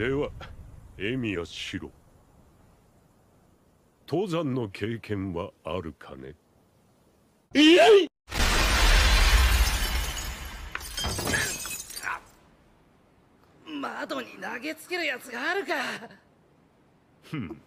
ではエミヤシロ登山の経験はあるかねいえい窓に投げつけるやつがあるかふん